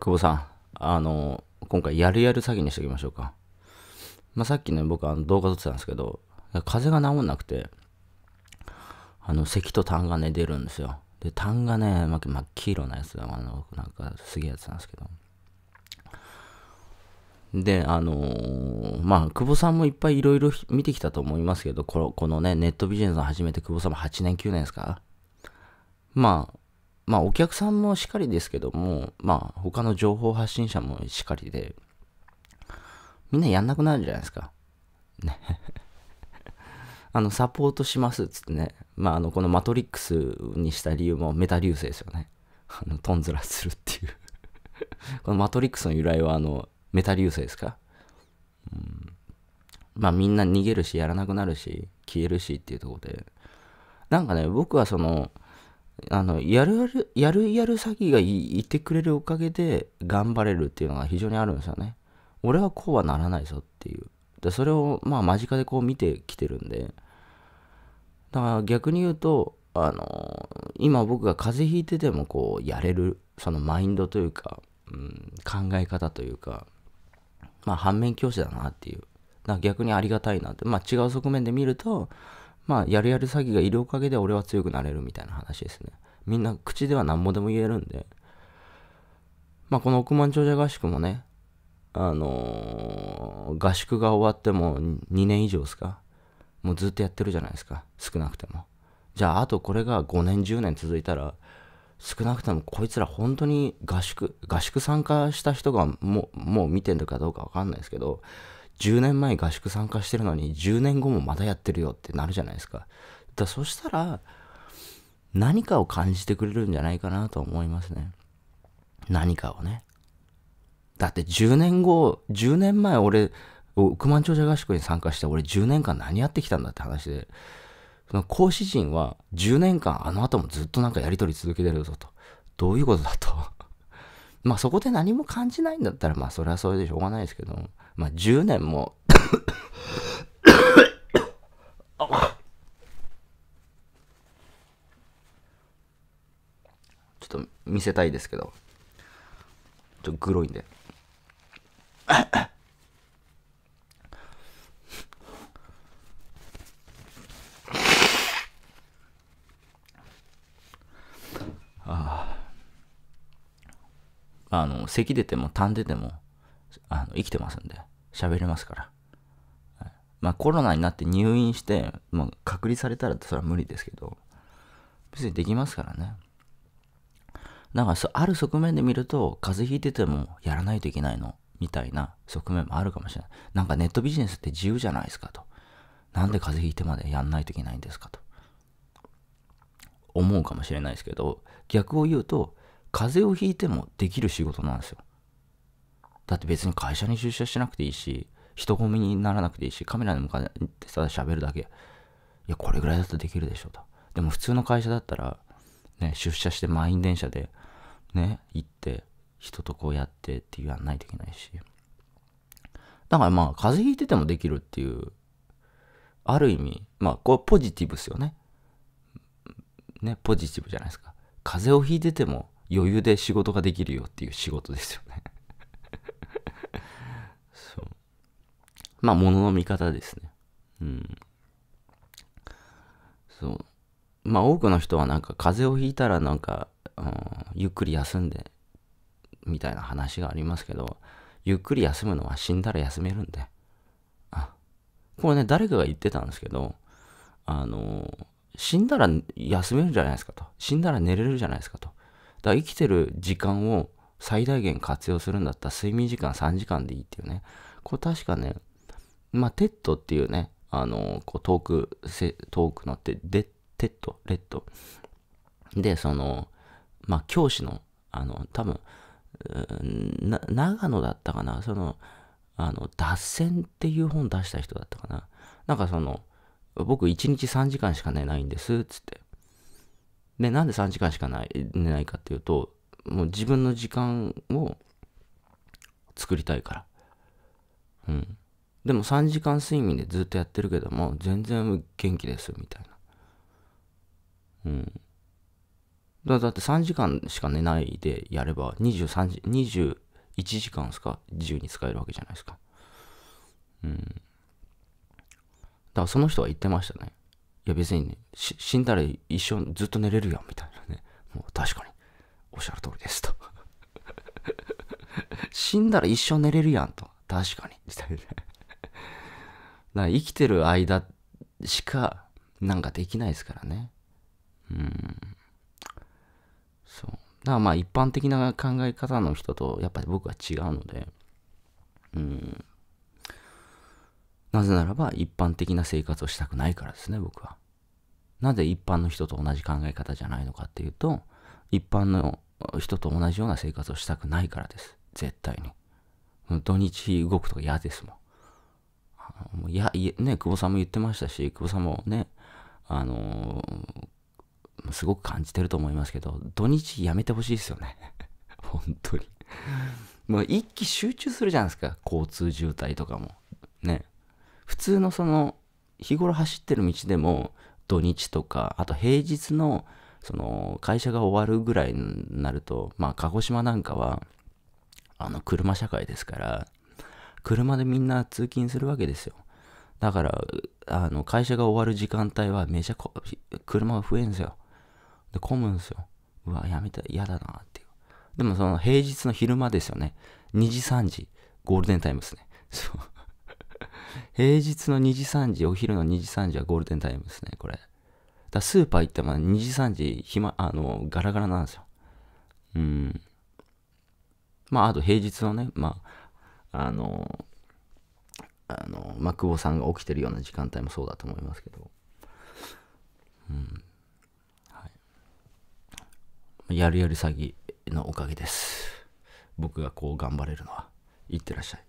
久保さん、あの、今回やるやる詐欺にしておきましょうか。まあ、さっきね、僕あの動画撮ってたんですけど、風邪が治んなくて、あの、咳と痰がね、出るんですよ。で、痰がね、ま、真っ黄色なやつあの、なんかすげえやつなんですけど。で、あのー、まあ、久保さんもいっぱいいろいろ見てきたと思いますけど、このこのね、ネットビジネスを始めて久保さんも8年、9年ですかまあ、まあお客さんもしっかりですけども、まあ他の情報発信者もしっかりで、みんなやんなくなるじゃないですか。ね あの、サポートしますっつってね。まあ、あの、このマトリックスにした理由もメタ流星ですよね。あの、トンズラするっていう このマトリックスの由来は、あの、メタ流星ですかうん。まあ、みんな逃げるし、やらなくなるし、消えるしっていうとこで。なんかね、僕はその、あの、やるやる、やるやる詐欺がいてくれるおかげで頑張れるっていうのが非常にあるんですよね。俺はこうはならないぞっていう。で、それをまあ間近でこう見てきてるんで、だから逆に言うと、あの、今僕が風邪ひいててもこうやれる、そのマインドというか、うん、考え方というか、まあ反面教師だなっていう。だから逆にありがたいなって、まあ違う側面で見ると、まあ、やるやる詐欺がいるおかげで俺は強くなれるみたいな話ですね。みんな口では何もでも言えるんで、まあ、この億万長者合宿もね、あのー、合宿が終わっても2年以上ですかもうずっとやってるじゃないですか。少なくても。じゃあ、あとこれが5年、10年続いたら、少なくともこいつら本当に合宿、合宿参加した人がもう、もう見てるかどうかわかんないですけど、10年前合宿参加してるのに10年後もまだやってるよってなるじゃないですか。だそしたら何かを感じてくれるんじゃないかなと思いますね。何かをね。だって10年後、10年前俺、億万長者合宿に参加して俺10年間何やってきたんだって話で、その講師陣は10年間あの後もずっとなんかやりとり続けてるぞと。どういうことだと。まあそこで何も感じないんだったら、まあそれはそれでしょうがないですけど、まあ10年もちょっと見せたいですけど、ちょっとグロいんで。あの、咳出ても、痰出ても、あの生きてますんで、喋れますから。まあ、コロナになって入院して、まあ、隔離されたらそれは無理ですけど、別にできますからね。だから、ある側面で見ると、風邪ひいててもやらないといけないの、みたいな側面もあるかもしれない。なんかネットビジネスって自由じゃないですかと。なんで風邪ひいてまでやんないといけないんですかと。思うかもしれないですけど、逆を言うと、風邪をひいてもできる仕事なんですよ。だって別に会社に出社しなくていいし、人混みにならなくていいし、カメラに向かってただ喋るだけ。いや、これぐらいだったらできるでしょと。でも普通の会社だったら、ね、出社して満員電車で、ね、行って、人とこうやってって言わないといけないし。だからまあ、風邪ひいててもできるっていう、ある意味、まあ、こうポジティブですよね。ね、ポジティブじゃないですか。風邪をひいてても余裕で仕事ができるよっていう仕事ですよね そう。まあ、ものの見方ですね。うん。そう。まあ、多くの人はなんか風邪をひいたらなんか、うん、ゆっくり休んで、みたいな話がありますけど、ゆっくり休むのは死んだら休めるんで。あ、これね、誰かが言ってたんですけど、あの、死んだら休めるじゃないですかと。死んだら寝れるじゃないですかと。だ生きてる時間を最大限活用するんだったら睡眠時間3時間でいいっていうね。これ確かね、まあ、テッドっていうね、あの、こうトーク、トークのって、で、テッド、レッド。で、その、まあ、教師の、あの、多分、長野だったかな、その、あの、脱線っていう本出した人だったかな。なんかその、僕1日3時間しか寝ないんです、つって。で、なんで3時間しかない寝ないかっていうと、もう自分の時間を作りたいから。うん。でも3時間睡眠でずっとやってるけども、全然元気ですみたいな。うん。だだって3時間しか寝ないでやれば23時、21時間すか自由に使えるわけじゃないですか。うん。だからその人は言ってましたね。や別にね、死んだら一生ずっと寝れるやんみたいなね。もう確かに、おっしゃる通りですと。死んだら一生寝れるやんと。確かに。みたいな。な生きてる間しかなんかできないですからね。うん。そう。だからまあ一般的な考え方の人とやっぱり僕は違うので、うん。なぜならば一般的な生活をしたくないからですね、僕は。なぜ一般の人と同じ考え方じゃないのかっていうと、一般の人と同じような生活をしたくないからです。絶対に。土日動くとか嫌ですもん。もういや、いね、久保さんも言ってましたし、久保さんもね、あのー、すごく感じてると思いますけど、土日やめてほしいですよね。本当に。もう一気集中するじゃないですか、交通渋滞とかも。普通のその日頃走ってる道でも土日とかあと平日のその会社が終わるぐらいになるとまあ鹿児島なんかはあの車社会ですから車でみんな通勤するわけですよだからあの会社が終わる時間帯はめちゃ車が増えんすよで混むんすようわやめた嫌だなっていうでもその平日の昼間ですよね2時3時ゴールデンタイムですねそう平日の2時3時、お昼の2時3時はゴールデンタイムですね、これ。だスーパー行っても2時3時、暇、あの、ガラガラなんですよ。うん。まあ、あと平日のね、まあ、あの、あの、まク久保さんが起きてるような時間帯もそうだと思いますけど。うん。はい。やるやる詐欺のおかげです。僕がこう頑張れるのは。いってらっしゃい。